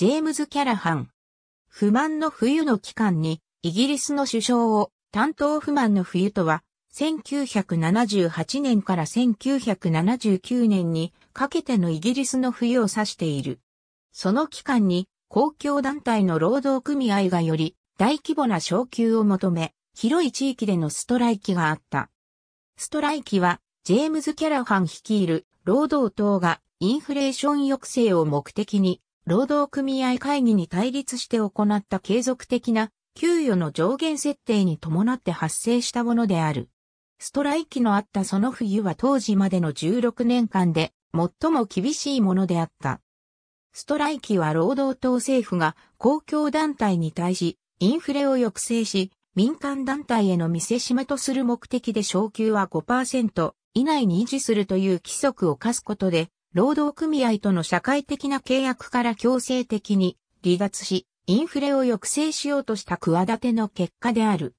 ジェームズ・キャラハン。不満の冬の期間に、イギリスの首相を担当不満の冬とは、1978年から1979年にかけてのイギリスの冬を指している。その期間に公共団体の労働組合がより大規模な昇給を求め、広い地域でのストライキがあった。ストライキは、ジェームズ・キャラハン率いる労働党がインフレーション抑制を目的に労働組合会議に対立して行った継続的な給与の上限設定に伴って発生したものである。ストライキのあったその冬は当時までの16年間で最も厳しいものであった。ストライキは労働党政府が公共団体に対しインフレを抑制し民間団体への見せしめとする目的で昇給は5%以内に維持するという規則を課すことで労働組合との社会的な契約から強制的に離脱し、インフレを抑制しようとした企ての結果である。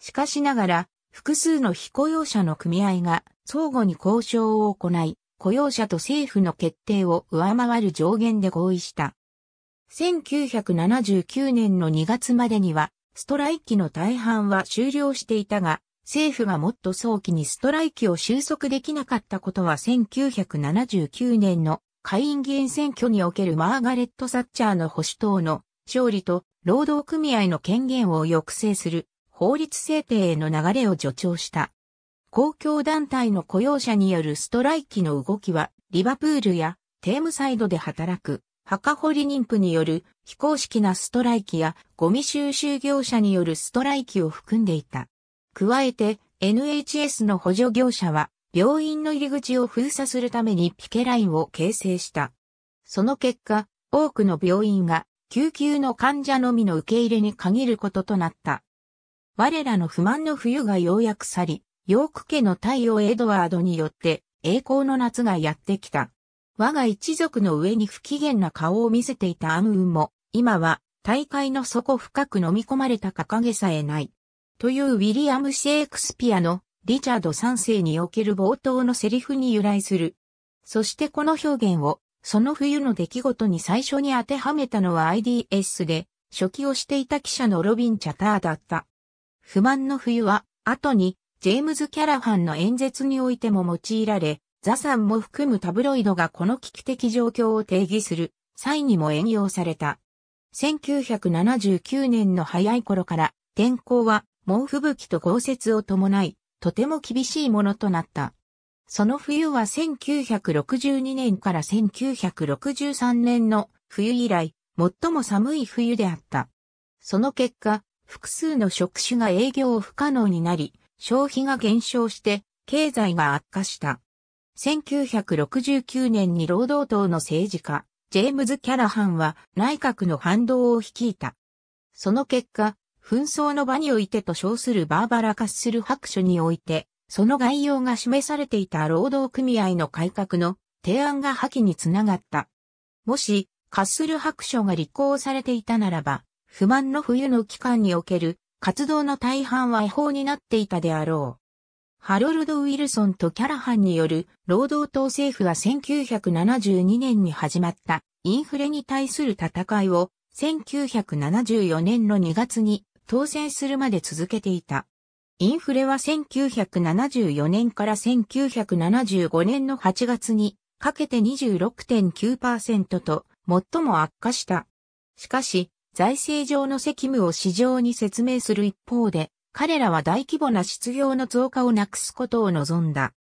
しかしながら、複数の非雇用者の組合が相互に交渉を行い、雇用者と政府の決定を上回る上限で合意した。1979年の2月までには、ストライキの大半は終了していたが、政府がもっと早期にストライキを収束できなかったことは1979年の下院議員選挙におけるマーガレット・サッチャーの保守党の勝利と労働組合の権限を抑制する法律制定への流れを助長した。公共団体の雇用者によるストライキの動きは、リバプールやテームサイドで働く、墓掘り妊婦による非公式なストライキや、ゴミ収集業者によるストライキを含んでいた。加えて NHS の補助業者は病院の入り口を封鎖するためにピケラインを形成した。その結果、多くの病院が救急の患者のみの受け入れに限ることとなった。我らの不満の冬がようやく去り、ヨーク家の太陽エドワードによって栄光の夏がやってきた。我が一族の上に不機嫌な顔を見せていたアムウンも、今は大会の底深く飲み込まれた掲げさえない。というウィリアム・シェイクスピアのリチャード3世における冒頭のセリフに由来する。そしてこの表現をその冬の出来事に最初に当てはめたのは IDS で初期をしていた記者のロビン・チャターだった。不満の冬は後にジェームズ・キャラハンの演説においても用いられ、ザさんも含むタブロイドがこの危機的状況を定義する際にも援用された。1979年の早い頃から天候は猛吹雪と豪雪を伴い、とても厳しいものとなった。その冬は1962年から1963年の冬以来、最も寒い冬であった。その結果、複数の職種が営業不可能になり、消費が減少して、経済が悪化した。1969年に労働党の政治家、ジェームズ・キャラハンは内閣の反動を率いた。その結果、紛争の場においてと称するバーバラ・カッスル白書において、その概要が示されていた労働組合の改革の提案が破棄につながった。もし、カッスル白書が履行されていたならば、不満の冬の期間における活動の大半は違法になっていたであろう。ハロルド・ウィルソンとキャラハンによる労働党政府は1972年に始まったインフレに対する戦いを1974年の2月に当選するまで続けていた。インフレは1974年から1975年の8月にかけて26.9%と最も悪化した。しかし、財政上の責務を市場に説明する一方で、彼らは大規模な失業の増加をなくすことを望んだ。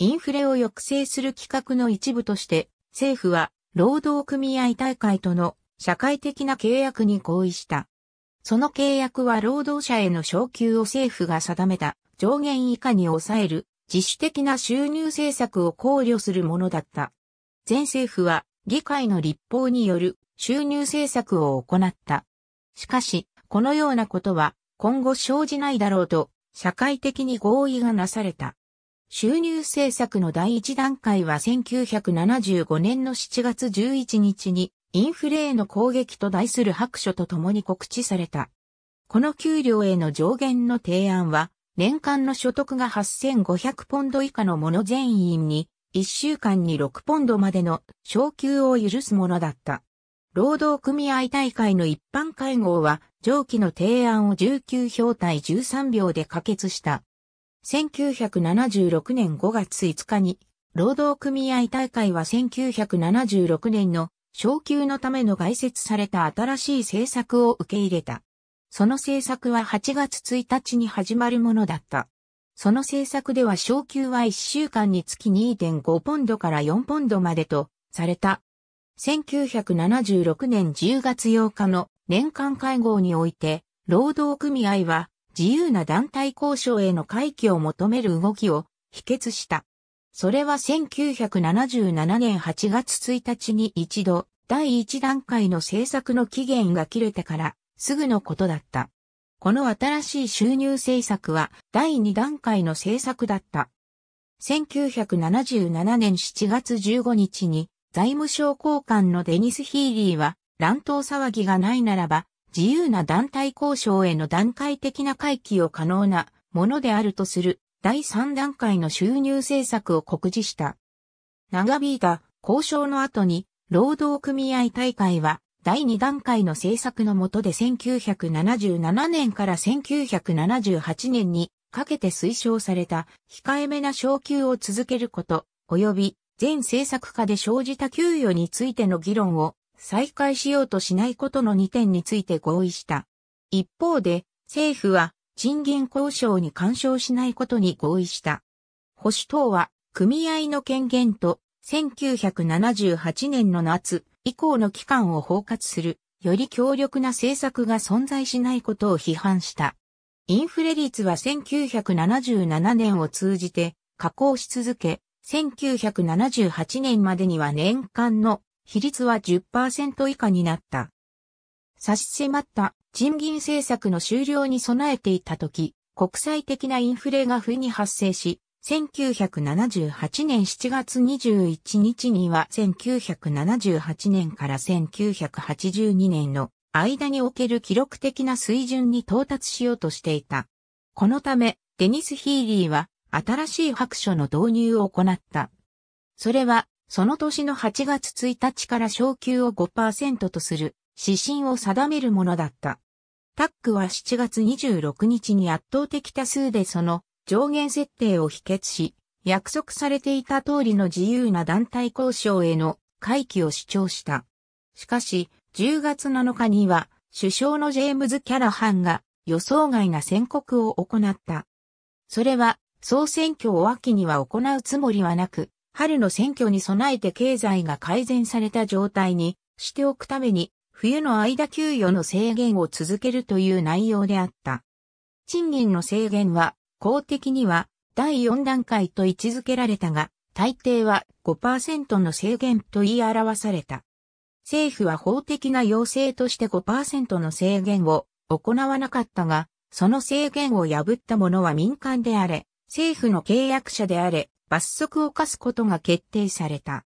インフレを抑制する企画の一部として、政府は労働組合大会との社会的な契約に合意した。その契約は労働者への昇給を政府が定めた上限以下に抑える自主的な収入政策を考慮するものだった。前政府は議会の立法による収入政策を行った。しかし、このようなことは今後生じないだろうと社会的に合意がなされた。収入政策の第一段階は1975年の7月11日にインフレへの攻撃と題する白書と共に告知された。この給料への上限の提案は、年間の所得が8500ポンド以下のもの全員に、1週間に6ポンドまでの昇給を許すものだった。労働組合大会の一般会合は、上記の提案を19票対13秒で可決した。1976年5月5日に、労働組合大会は1976年の昇給のための外設された新しい政策を受け入れた。その政策は8月1日に始まるものだった。その政策では昇給は1週間につき2.5ポンドから4ポンドまでとされた。1976年10月8日の年間会合において、労働組合は自由な団体交渉への回帰を求める動きを否決した。それは1977年8月1日に一度、第一段階の政策の期限が切れてから、すぐのことだった。この新しい収入政策は第二段階の政策だった。1977年7月15日に財務省高官のデニス・ヒーリーは乱闘騒ぎがないならば自由な団体交渉への段階的な回帰を可能なものであるとする第3段階の収入政策を告示した。長引いた交渉の後に、労働組合大会は第2段階の政策の下で1977年から1978年にかけて推奨された控えめな昇給を続けること、及び全政策下で生じた給与についての議論を再開しようとしないことの2点について合意した。一方で、政府は賃金交渉に干渉しないことに合意した。保守党は組合の権限と1978年の夏以降の期間を包括するより強力な政策が存在しないことを批判した。インフレ率は1977年を通じて下降し続け、1978年までには年間の比率は10%以下になった。差し迫った賃金政策の終了に備えていた時、国際的なインフレが不意に発生し、1978年7月21日には1978年から1982年の間における記録的な水準に到達しようとしていた。このため、デニス・ヒーリーは新しい白書の導入を行った。それは、その年の8月1日から昇給を5%とする指針を定めるものだった。タックは7月26日に圧倒的多数でその上限設定を否決し、約束されていた通りの自由な団体交渉への回帰を主張した。しかし、10月7日には、首相のジェームズ・キャラハンが予想外な宣告を行った。それは、総選挙を秋には行うつもりはなく、春の選挙に備えて経済が改善された状態にしておくために、冬の間給与の制限を続けるという内容であった。賃金の制限は、公的には第4段階と位置づけられたが、大抵は5%の制限と言い表された。政府は法的な要請として5%の制限を行わなかったが、その制限を破った者は民間であれ、政府の契約者であれ、罰則を課すことが決定された。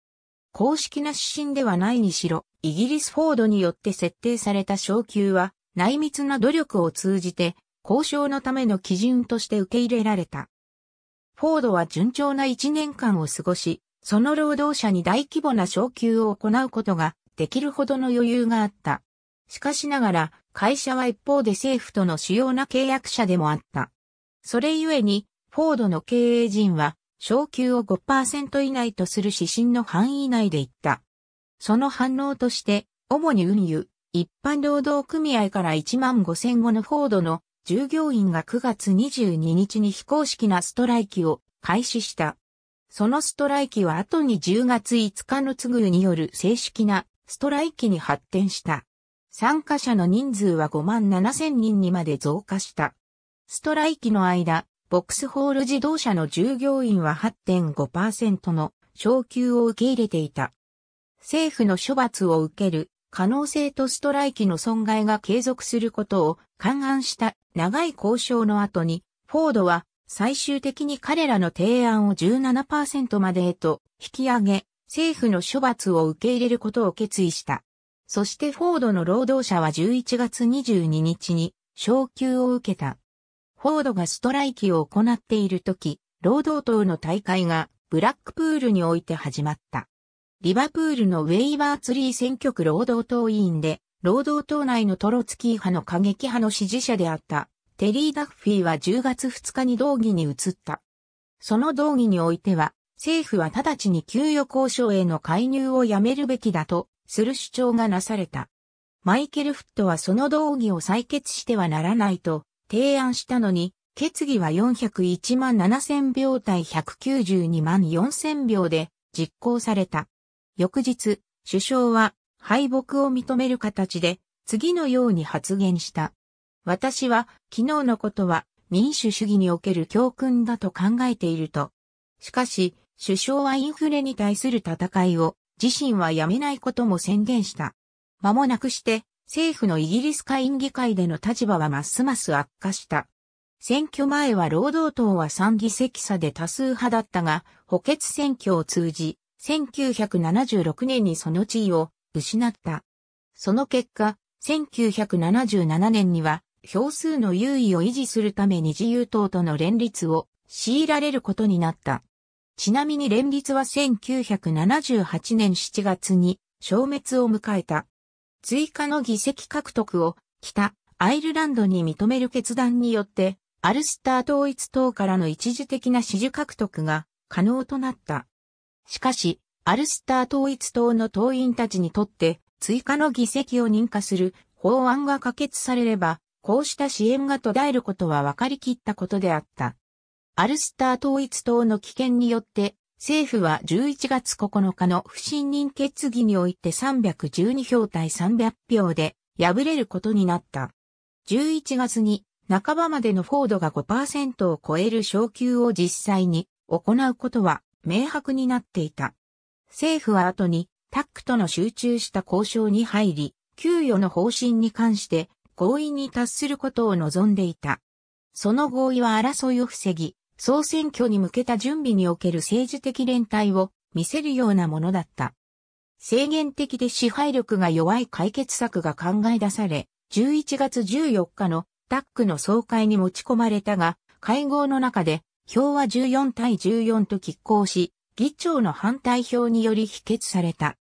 公式な指針ではないにしろ、イギリスフォードによって設定された昇給は、内密な努力を通じて、交渉のための基準として受け入れられた。フォードは順調な1年間を過ごし、その労働者に大規模な昇給を行うことができるほどの余裕があった。しかしながら、会社は一方で政府との主要な契約者でもあった。それゆえに、フォードの経営陣は、昇給を5%以内とする指針の範囲内で言った。その反応として、主に運輸、一般労働組合から1万5千語のフォードの従業員が9月22日に非公式なストライキを開始した。そのストライキは後に10月5日の次ぐによる正式なストライキに発展した。参加者の人数は5万7千人にまで増加した。ストライキの間、ボックスホール自動車の従業員は8.5%の昇給を受け入れていた。政府の処罰を受ける可能性とストライキの損害が継続することを勘案した長い交渉の後に、フォードは最終的に彼らの提案を17%までへと引き上げ、政府の処罰を受け入れることを決意した。そしてフォードの労働者は11月22日に昇給を受けた。フォードがストライキを行っている時、労働党の大会がブラックプールにおいて始まった。リバプールのウェイバーツリー選挙区労働党委員で、労働党内のトロツキー派の過激派の支持者であった、テリー・ダッフィーは10月2日に動議に移った。その動議においては、政府は直ちに給与交渉への介入をやめるべきだと、する主張がなされた。マイケル・フットはその動議を採決してはならないと提案したのに、決議は401万7000票対192万4000票で実行された。翌日、首相は敗北を認める形で次のように発言した。私は昨日のことは民主主義における教訓だと考えていると。しかし、首相はインフレに対する戦いを自身はやめないことも宣言した。間もなくして政府のイギリス下院議会での立場はますます悪化した。選挙前は労働党は3議席差で多数派だったが、補欠選挙を通じ、1976年にその地位を失った。その結果、1977年には票数の優位を維持するために自由党との連立を強いられることになった。ちなみに連立は1978年7月に消滅を迎えた。追加の議席獲得を北アイルランドに認める決断によってアルスター統一党からの一時的な支持獲得が可能となった。しかし、アルスター統一党の党員たちにとって、追加の議席を認可する法案が可決されれば、こうした支援が途絶えることは分かりきったことであった。アルスター統一党の危険によって、政府は11月9日の不信任決議において312票対300票で敗れることになった。11月に半ばまでのフォードが5%を超える昇給を実際に行うことは明白になっていた。政府は後にタックとの集中した交渉に入り、給与の方針に関して合意に達することを望んでいた。その合意は争いを防ぎ、総選挙に向けた準備における政治的連帯を見せるようなものだった。制限的で支配力が弱い解決策が考え出され、11月14日のタックの総会に持ち込まれたが、会合の中で票は14対14と拮抗し、議長の反対票により否決された。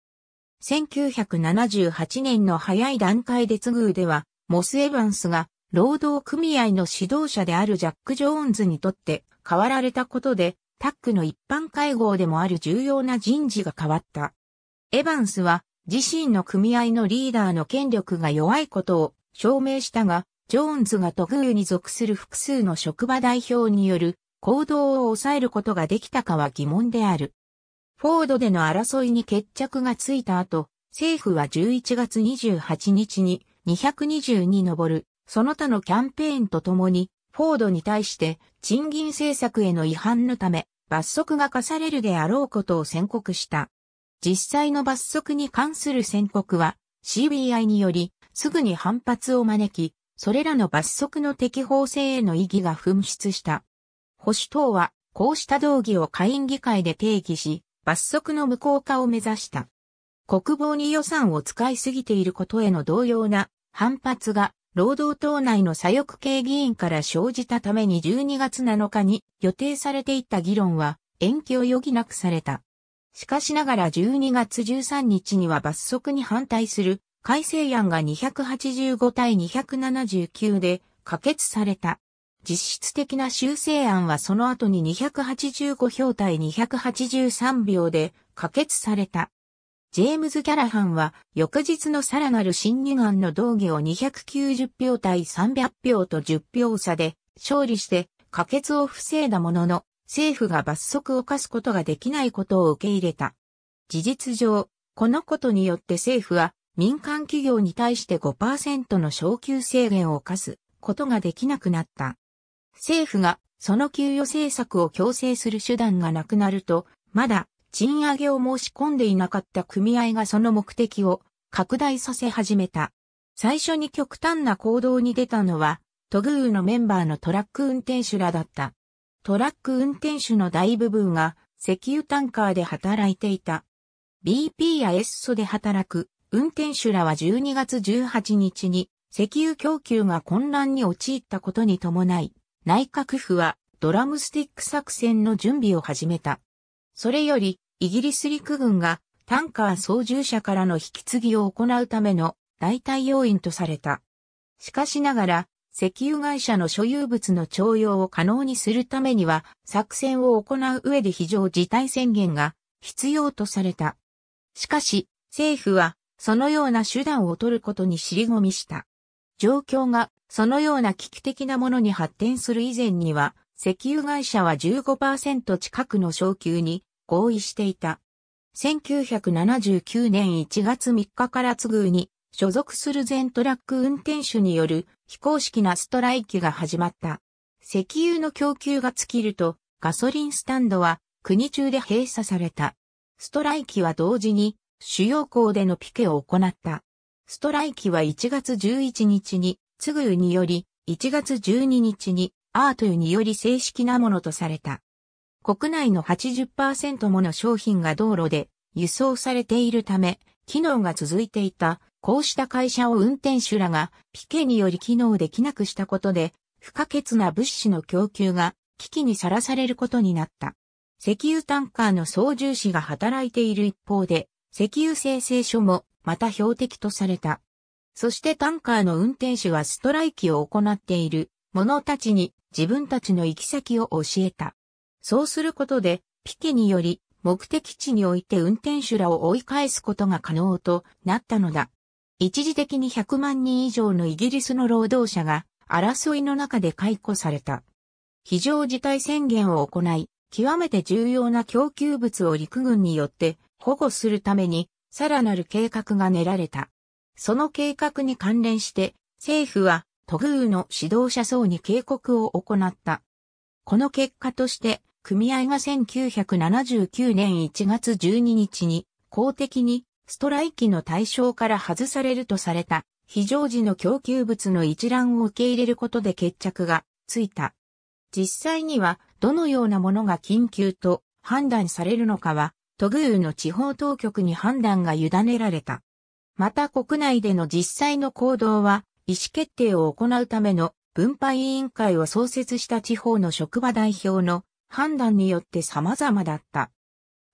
1978年の早い段階で次ぐでは、モス・エヴァンスが労働組合の指導者であるジャック・ジョーンズにとって変わられたことで、タックの一般会合でもある重要な人事が変わった。エヴァンスは自身の組合のリーダーの権力が弱いことを証明したが、ジョーンズがトグーに属する複数の職場代表による行動を抑えることができたかは疑問である。フォードでの争いに決着がついた後、政府は11月28日に220に上る、その他のキャンペーンとともに、フォードに対して賃金政策への違反のため、罰則が課されるであろうことを宣告した。実際の罰則に関する宣告は CBI によりすぐに反発を招き、それらの罰則の適法性への意義が紛失した。保守党は、こうした動議を下院議会で定義し、罰則の無効化を目指した。国防に予算を使いすぎていることへの同様な反発が労働党内の左翼系議員から生じたために12月7日に予定されていた議論は延期を余儀なくされた。しかしながら12月13日には罰則に反対する改正案が285対279で可決された。実質的な修正案はその後に285票対283票で可決された。ジェームズ・キャラハンは翌日のさらなる審議案の動議を290票対300票と10票差で勝利して可決を防いだものの政府が罰則を課すことができないことを受け入れた。事実上、このことによって政府は民間企業に対して5%の昇給制限を課すことができなくなった。政府がその給与政策を強制する手段がなくなると、まだ賃上げを申し込んでいなかった組合がその目的を拡大させ始めた。最初に極端な行動に出たのは、トグーのメンバーのトラック運転手らだった。トラック運転手の大部分が石油タンカーで働いていた。BP やエッソで働く運転手らは12月18日に石油供給が混乱に陥ったことに伴い、内閣府はドラムスティック作戦の準備を始めた。それより、イギリス陸軍がタンカー操縦者からの引き継ぎを行うための代替要員とされた。しかしながら、石油会社の所有物の徴用を可能にするためには、作戦を行う上で非常事態宣言が必要とされた。しかし、政府は、そのような手段を取ることに尻込みした。状況がそのような危機的なものに発展する以前には、石油会社は15%近くの昇給に合意していた。1979年1月3日から次ぐに、所属する全トラック運転手による非公式なストライキが始まった。石油の供給が尽きると、ガソリンスタンドは国中で閉鎖された。ストライキは同時に主要港でのピケを行った。ストライキは1月11日につぐにより、1月12日にアートゆにより正式なものとされた。国内の80%もの商品が道路で輸送されているため、機能が続いていた、こうした会社を運転手らがピケにより機能できなくしたことで、不可欠な物資の供給が危機にさらされることになった。石油タンカーの操縦士が働いている一方で、石油生成所もまた標的とされた。そしてタンカーの運転手はストライキを行っている者たちに自分たちの行き先を教えた。そうすることで、ピケにより目的地において運転手らを追い返すことが可能となったのだ。一時的に100万人以上のイギリスの労働者が争いの中で解雇された。非常事態宣言を行い、極めて重要な供給物を陸軍によって保護するために、さらなる計画が練られた。その計画に関連して、政府は、トグーの指導者層に警告を行った。この結果として、組合が1979年1月12日に、公的に、ストライキの対象から外されるとされた、非常時の供給物の一覧を受け入れることで決着がついた。実際には、どのようなものが緊急と判断されるのかは、トグーの地方当局に判断が委ねられた。また国内での実際の行動は、意思決定を行うための分配委員会を創設した地方の職場代表の判断によって様々だった。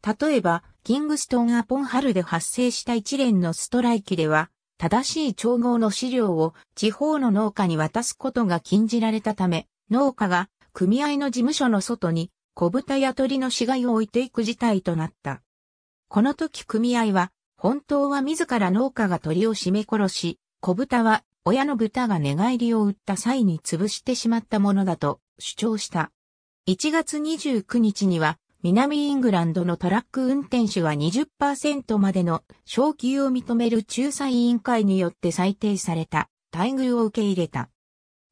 例えば、キングストンアポンハルで発生した一連のストライキでは、正しい調合の資料を地方の農家に渡すことが禁じられたため、農家が組合の事務所の外に小豚や鳥の死骸を置いていく事態となった。この時組合は本当は自ら農家が鳥を締め殺し、小豚は親の豚が寝返りを打った際に潰してしまったものだと主張した。1月29日には南イングランドのトラック運転手は20%までの昇給を認める仲裁委員会によって裁定された待遇を受け入れた。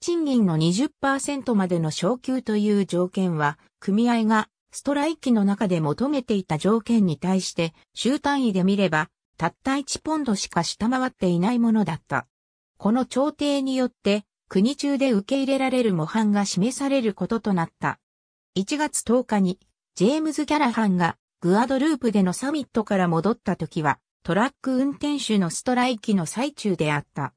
賃金の20%までの昇給という条件は組合がストライキの中で求めていた条件に対して、週単位で見れば、たった1ポンドしか下回っていないものだった。この調停によって、国中で受け入れられる模範が示されることとなった。1月10日に、ジェームズ・キャラハンが、グアドループでのサミットから戻った時は、トラック運転手のストライキの最中であった。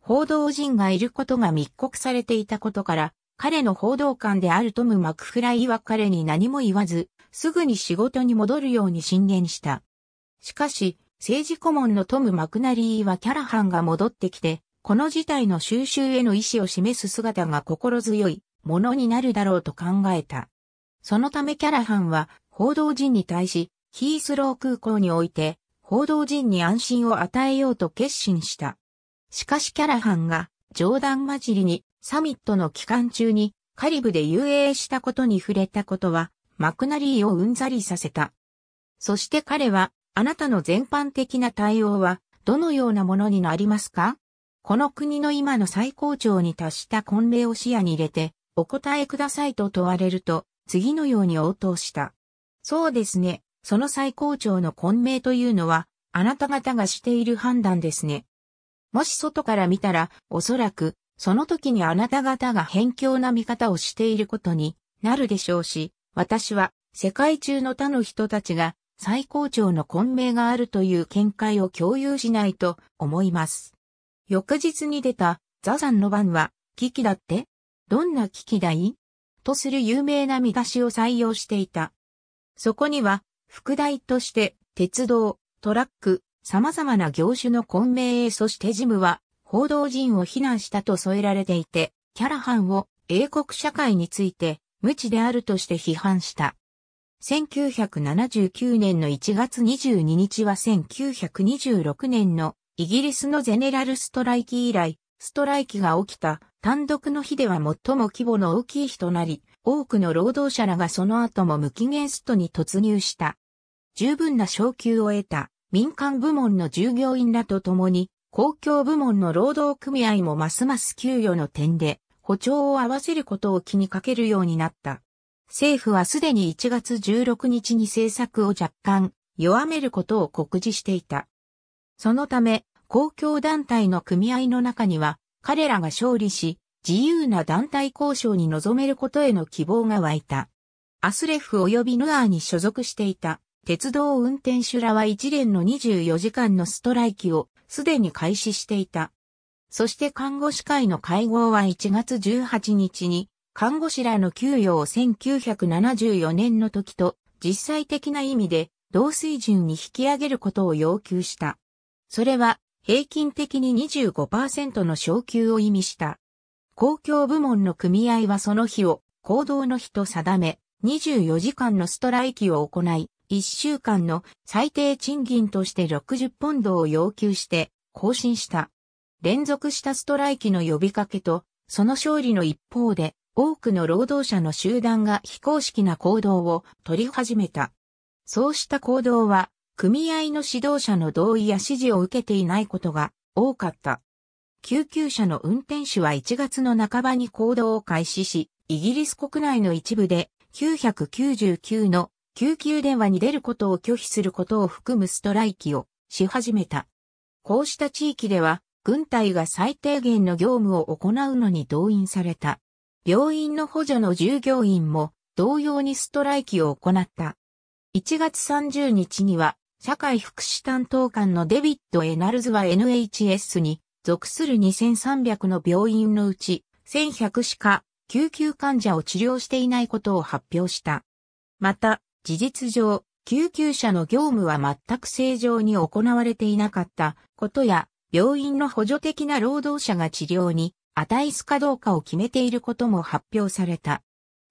報道陣がいることが密告されていたことから、彼の報道官であるトム・マクフライは彼に何も言わず、すぐに仕事に戻るように進言した。しかし、政治顧問のトム・マクナリーはキャラハンが戻ってきて、この事態の収集への意思を示す姿が心強いものになるだろうと考えた。そのためキャラハンは報道陣に対し、ヒースロー空港において、報道陣に安心を与えようと決心した。しかしキャラハンが冗談交じりにサミットの期間中にカリブで遊泳したことに触れたことはマクナリーをうんざりさせた。そして彼はあなたの全般的な対応はどのようなものになりますかこの国の今の最高潮に達した婚礼を視野に入れてお答えくださいと問われると次のように応答した。そうですね。その最高潮の混迷というのはあなた方がしている判断ですね。もし外から見たらおそらくその時にあなた方が偏境な見方をしていることになるでしょうし、私は世界中の他の人たちが最高潮の混迷があるという見解を共有しないと思います。翌日に出たザさんの番は、危機だってどんな危機だいとする有名な見出しを採用していた。そこには、副題として、鉄道、トラック、様々な業種の混迷へそしてジムは、報道陣を非難したと添えられていて、キャラハンを英国社会について無知であるとして批判した。1979年の1月22日は1926年のイギリスのゼネラルストライキ以来、ストライキが起きた単独の日では最も規模の大きい日となり、多くの労働者らがその後も無期限ストに突入した。十分な昇給を得た民間部門の従業員らと共に、公共部門の労働組合もますます給与の点で、歩調を合わせることを気にかけるようになった。政府はすでに1月16日に政策を若干弱めることを告示していた。そのため、公共団体の組合の中には、彼らが勝利し、自由な団体交渉に臨めることへの希望が湧いた。アスレフ及びヌアーに所属していた鉄道運転手らは一連の24時間のストライキをすでに開始していた。そして看護師会の会合は1月18日に看護師らの給与を1974年の時と実際的な意味で同水準に引き上げることを要求した。それは平均的に25%の昇給を意味した。公共部門の組合はその日を行動の日と定め、24時間のストライキを行い、1週間の最低賃金として60ポンドを要求して更新した。連続したストライキの呼びかけと、その勝利の一方で、多くの労働者の集団が非公式な行動を取り始めた。そうした行動は、組合の指導者の同意や指示を受けていないことが多かった。救急車の運転手は1月の半ばに行動を開始し、イギリス国内の一部で999の救急電話に出ることを拒否することを含むストライキをし始めた。こうした地域では、軍隊が最低限の業務を行うのに動員された。病院の補助の従業員も同様にストライキを行った。1月30日には、社会福祉担当官のデビッド・エナルズは NHS に属する2300の病院のうち1100しか救急患者を治療していないことを発表した。また、事実上、救急車の業務は全く正常に行われていなかったことや、病院の補助的な労働者が治療に値すかどうかを決めていることも発表された。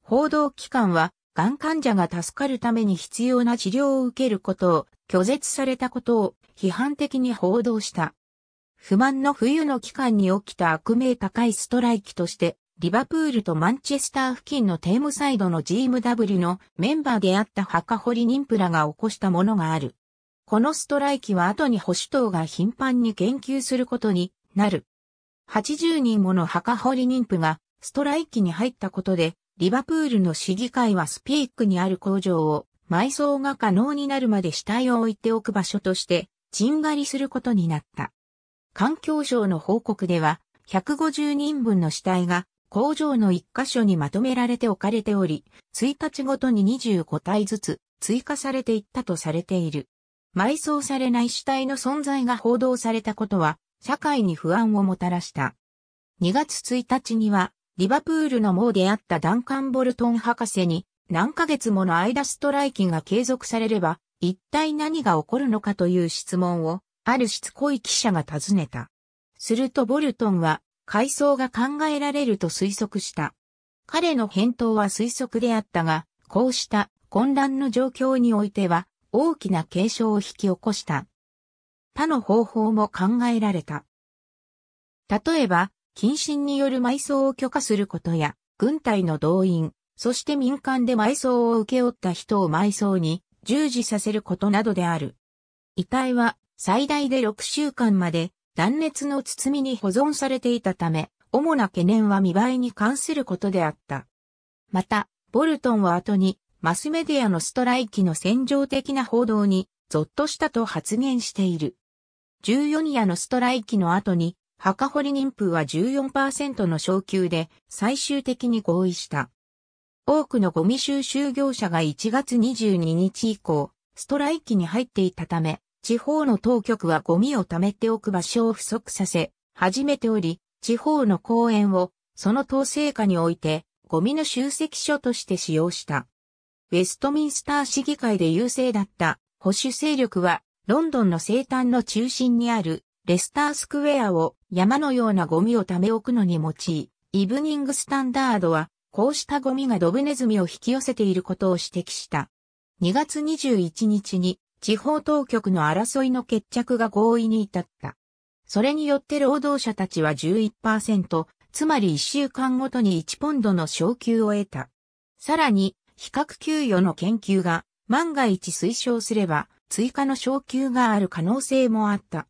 報道機関は、がん患者が助かるために必要な治療を受けることを拒絶されたことを批判的に報道した。不満の冬の期間に起きた悪名高いストライキとして、リバプールとマンチェスター付近のテームサイドの GMW のメンバーであった墓堀妊婦らが起こしたものがある。このストライキは後に保守党が頻繁に言及することになる。80人もの墓掘り妊婦がストライキに入ったことで、リバプールの市議会はスピークにある工場を埋葬が可能になるまで死体を置いておく場所として陣狩りすることになった。環境省の報告では150人分の死体が工場の一箇所にまとめられて置かれており、1日ごとに25体ずつ追加されていったとされている。埋葬されない死体の存在が報道されたことは、社会に不安をもたらした。2月1日には、リバプールの盲であったダンカン・ボルトン博士に、何ヶ月もの間ストライキが継続されれば、一体何が起こるのかという質問を、あるしつこい記者が尋ねた。するとボルトンは、回想が考えられると推測した。彼の返答は推測であったが、こうした混乱の状況においては、大きな警鐘を引き起こした。他の方法も考えられた。例えば、謹慎による埋葬を許可することや、軍隊の動員、そして民間で埋葬を請け負った人を埋葬に従事させることなどである。遺体は最大で6週間まで断熱の包みに保存されていたため、主な懸念は見栄えに関することであった。また、ボルトンは後にマスメディアのストライキの戦場的な報道にゾッとしたと発言している。14夜のストライキの後に、墓掘り人風は14%の昇給で最終的に合意した。多くのゴミ収集業者が1月22日以降、ストライキに入っていたため、地方の当局はゴミを貯めておく場所を不足させ、始めており、地方の公園をその統制下において、ゴミの集積所として使用した。ウェストミンスター市議会で優勢だった保守勢力はロンドンの生誕の中心にあるレスタースクエアを山のようなゴミを溜め置くのに用い、イブニングスタンダードは、こうしたゴミがドブネズミを引き寄せていることを指摘した。2月21日に地方当局の争いの決着が合意に至った。それによって労働者たちは11%、つまり1週間ごとに1ポンドの昇給を得た。さらに、比較給与の研究が万が一推奨すれば、追加の昇給がある可能性もあった。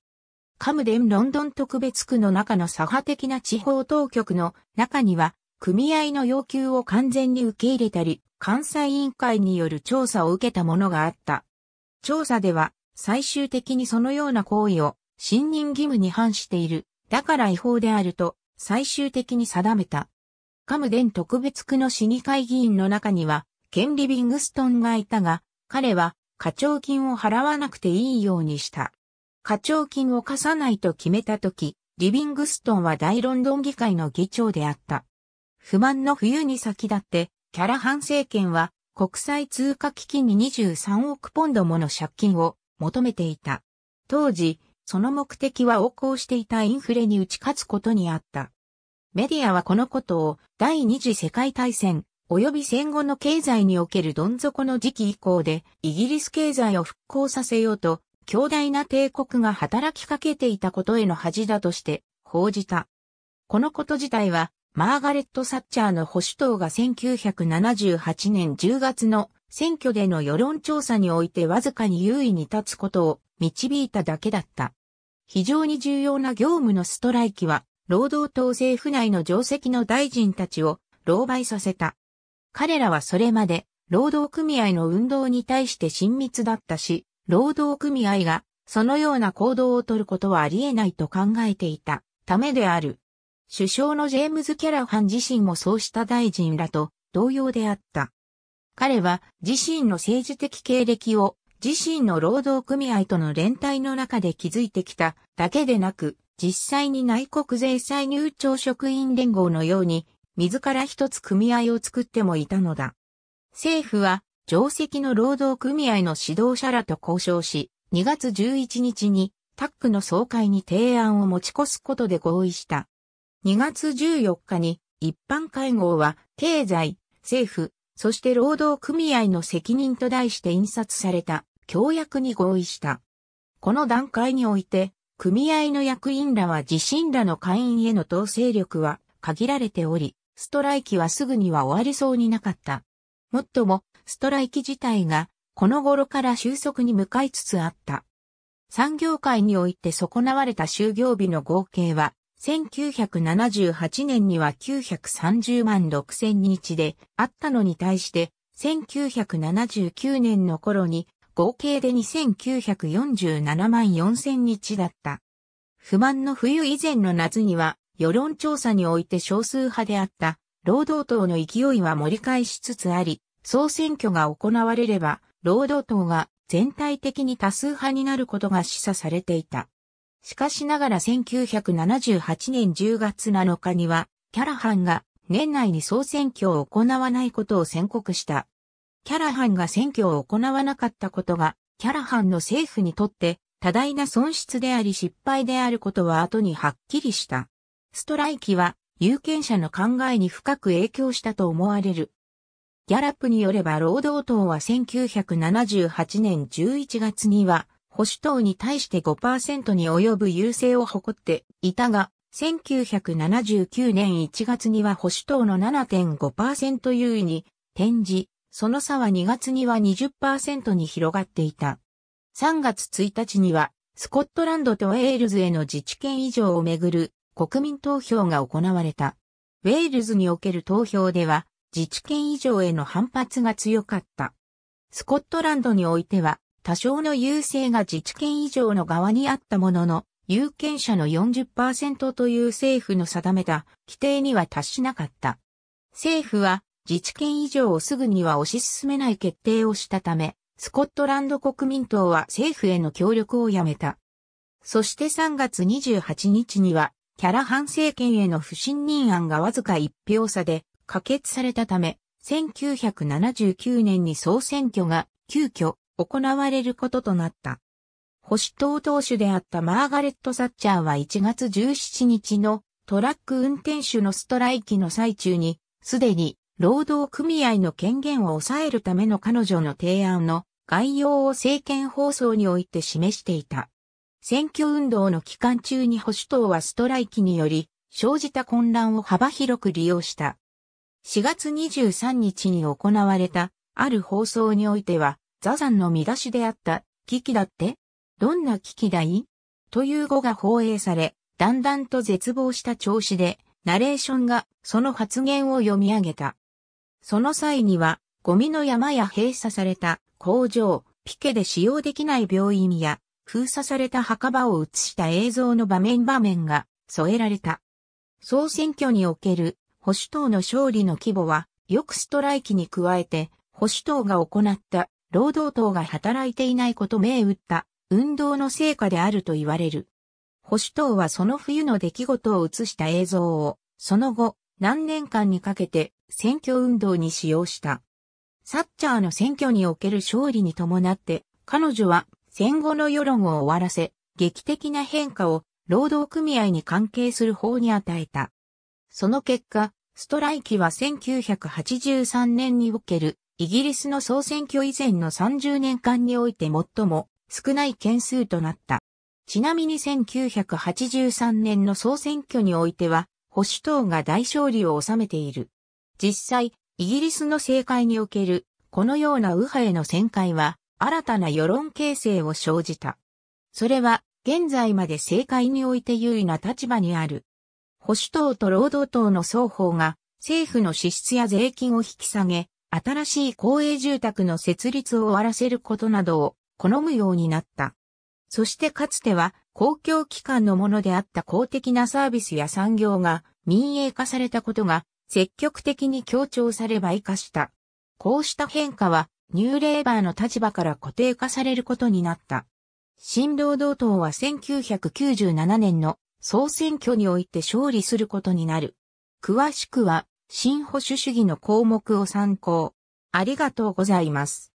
カムデンロンドン特別区の中の左派的な地方当局の中には、組合の要求を完全に受け入れたり、監査委員会による調査を受けたものがあった。調査では、最終的にそのような行為を、信任義務に反している。だから違法であると、最終的に定めた。カムデン特別区の市議会議員の中には、ケン・リビングストンがいたが、彼は課徴金を払わなくていいようにした。課徴金を課さないと決めたとき、リビングストンは大ロンドン議会の議長であった。不満の冬に先立って、キャラハン政権は国際通貨基金に23億ポンドもの借金を求めていた。当時、その目的は横行していたインフレに打ち勝つことにあった。メディアはこのことを第二次世界大戦及び戦後の経済におけるどん底の時期以降で、イギリス経済を復興させようと、強大な帝国が働きかけていたことへの恥だとして報じた。このこと自体は、マーガレット・サッチャーの保守党が1978年10月の選挙での世論調査においてわずかに優位に立つことを導いただけだった。非常に重要な業務のストライキは、労働党政府内の定石の大臣たちを、狼狽させた。彼らはそれまで労働組合の運動に対して親密だったし、労働組合がそのような行動をとることはありえないと考えていたためである。首相のジェームズ・キャラハン自身もそうした大臣らと同様であった。彼は自身の政治的経歴を自身の労働組合との連帯の中で築いてきただけでなく、実際に内国税歳入庁職員連合のように自ら一つ組合を作ってもいたのだ。政府は、定石の労働組合の指導者らと交渉し、2月11日にタックの総会に提案を持ち越すことで合意した。2月14日に一般会合は経済、政府、そして労働組合の責任と題して印刷された協約に合意した。この段階において、組合の役員らは自身らの会員への統制力は限られており、ストライキはすぐには終わりそうになかった。もっとも、ストライキ自体が、この頃から収束に向かいつつあった。産業界において損なわれた就業日の合計は、1978年には930万6000日であったのに対して、1979年の頃に合計で2947万4000日だった。不満の冬以前の夏には世論調査において少数派であった労働党の勢いは盛り返しつつあり、総選挙が行われれば、労働党が全体的に多数派になることが示唆されていた。しかしながら1978年10月7日には、キャラハンが年内に総選挙を行わないことを宣告した。キャラハンが選挙を行わなかったことが、キャラハンの政府にとって多大な損失であり失敗であることは後にはっきりした。ストライキは有権者の考えに深く影響したと思われる。ギャラップによれば労働党は1978年11月には保守党に対して5%に及ぶ優勢を誇っていたが、1979年1月には保守党の7.5%優位に転じ、その差は2月には20%に広がっていた。3月1日には、スコットランドとウェールズへの自治権以上をめぐる国民投票が行われた。ウェールズにおける投票では、自治権以上への反発が強かった。スコットランドにおいては、多少の優勢が自治権以上の側にあったものの、有権者の40%という政府の定めた規定には達しなかった。政府は自治権以上をすぐには推し進めない決定をしたため、スコットランド国民党は政府への協力をやめた。そして3月28日にはキャラハン政権への不信任案がわずか一票差で可決されたため、1979年に総選挙が急遽行われることとなった。保守党党首であったマーガレット・サッチャーは1月17日のトラック運転手のストライキの最中に、すでに労働組合の権限を抑えるための彼女の提案の概要を政権放送において示していた。選挙運動の期間中に保守党はストライキにより生じた混乱を幅広く利用した。4月23日に行われたある放送においては、ザザンの見出しであった危機だってどんな危機だいという語が放映され、だんだんと絶望した調子で、ナレーションがその発言を読み上げた。その際には、ゴミの山や閉鎖された工場、ピケで使用できない病院や封鎖された墓場を映した映像の場面場面が添えられた。総選挙における保守党の勝利の規模は、よくストライキに加えて、保守党が行った労働党が働いていないこと銘打った運動の成果であると言われる。保守党はその冬の出来事を映した映像を、その後、何年間にかけて選挙運動に使用した。サッチャーの選挙における勝利に伴って、彼女は戦後の世論を終わらせ、劇的な変化を労働組合に関係する法に与えた。その結果、ストライキは1983年におけるイギリスの総選挙以前の30年間において最も少ない件数となった。ちなみに1983年の総選挙においては保守党が大勝利を収めている。実際、イギリスの政界におけるこのような右派への旋回は新たな世論形成を生じた。それは、現在まで政界において優位な立場にある。保守党と労働党の双方が、政府の支出や税金を引き下げ、新しい公営住宅の設立を終わらせることなどを好むようになった。そしてかつては公共機関のものであった公的なサービスや産業が民営化されたことが積極的に強調され媒化した。こうした変化はニューレーバーの立場から固定化されることになった。新労働党は1997年の総選挙において勝利することになる。詳しくは、新保守主義の項目を参考。ありがとうございます。